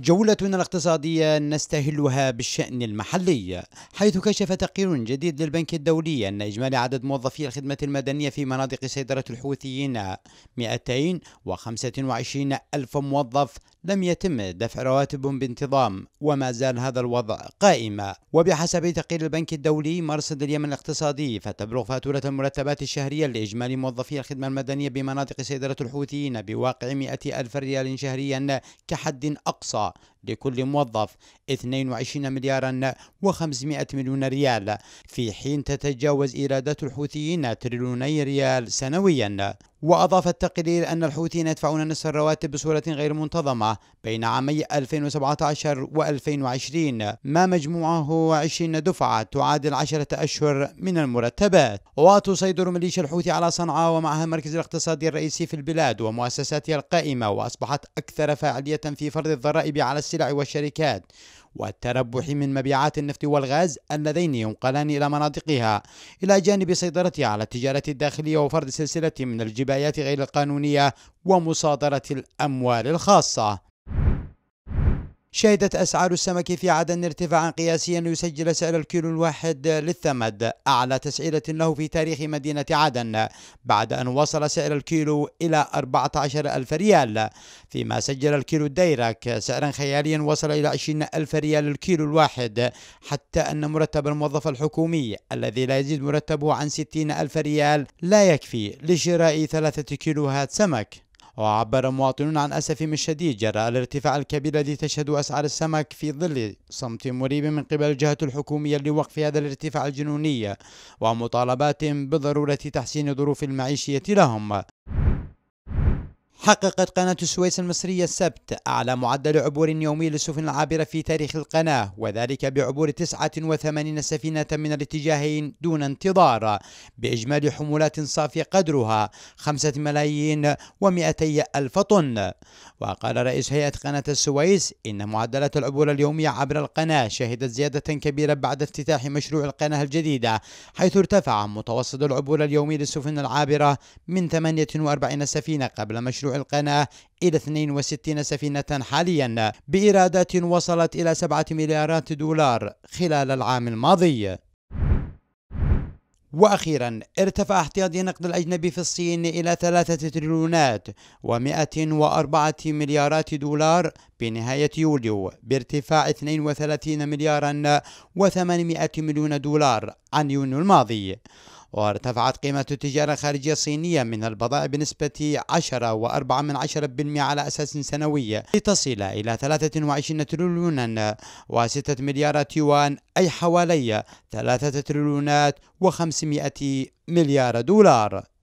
جولتنا الاقتصادية نستهلها بالشأن المحلي حيث كشف تقرير جديد للبنك الدولي أن إجمالي عدد موظفي الخدمة المدنية في مناطق سيطرة الحوثيين 225 ألف موظف لم يتم دفع رواتبهم بانتظام وما زال هذا الوضع قائما وبحسب تقرير البنك الدولي مرصد اليمن الاقتصادي فتبلغ فاتورة المرتبات الشهرية لإجمالي موظفي الخدمة المدنية بمناطق سيطرة الحوثيين بواقع 100 ألف ريال شهريا كحد أقصى は لكل موظف 22 مليارا و500 مليون ريال في حين تتجاوز إيرادات الحوثيين تريليوني ريال سنويا وأضاف التقرير أن الحوثيين يدفعون نصف الرواتب بصورة غير منتظمة بين عامي 2017 و2020 ما مجموعه 20 دفعة تعادل 10 أشهر من المرتبات وتسيطر ميليشيا الحوثي على صنعاء ومعها المركز الاقتصادي الرئيسي في البلاد ومؤسساتها القائمة وأصبحت أكثر فاعلية في فرض الضرائب على السلع والشركات والتربح من مبيعات النفط والغاز اللذين ينقلان إلى مناطقها إلى جانب سيطرتها على التجارة الداخلية وفرض سلسلة من الجبايات غير القانونية ومصادرة الأموال الخاصة شهدت أسعار السمك في عدن ارتفاعا قياسيا ليسجل سعر الكيلو الواحد للثمد أعلى تسعيرة له في تاريخ مدينة عدن بعد أن وصل سعر الكيلو إلى 14 ألف ريال فيما سجل الكيلو الديرك سعرا خياليا وصل إلى 20 ألف ريال الكيلو الواحد حتى أن مرتب الموظف الحكومي الذي لا يزيد مرتبه عن 60 ألف ريال لا يكفي لشراء ثلاثة كيلوهات سمك وعبر مواطنون عن أسفهم الشديد جراء الارتفاع الكبير الذي تشهد أسعار السمك في ظل صمت مريب من قبل الجهة الحكومية لوقف هذا الارتفاع الجنوني ومطالبات بضرورة تحسين ظروف المعيشية لهم حققت قناة السويس المصرية السبت أعلى معدل عبور يومي للسفن العابرة في تاريخ القناة وذلك بعبور 89 سفينة من الاتجاهين دون انتظار بإجمالي حمولات صافية قدرها 5 ملايين و200 ألف طن وقال رئيس هيئة قناة السويس إن معدلات العبور اليومية عبر القناة شهدت زيادة كبيرة بعد افتتاح مشروع القناة الجديدة حيث ارتفع متوسط العبور اليومي للسفن العابرة من 48 سفينة قبل مشروع القناة إلى 62 سفينة حاليا بإيرادات وصلت إلى 7 مليارات دولار خلال العام الماضي وأخيرا ارتفع احتياطي النقد الأجنبي في الصين إلى ثلاثة تريليونات و وأربعة مليارات دولار بنهاية يوليو بارتفاع 32 مليارا و800 مليون دولار عن يونيو الماضي وارتفعت قيمة التجارة الخارجية الصينية من البضائع بنسبة 10.4% على أساس سنوي لتصل إلى 23 تريليون و6 مليار يوان أي حوالي 3 تريليونات و500 مليار دولار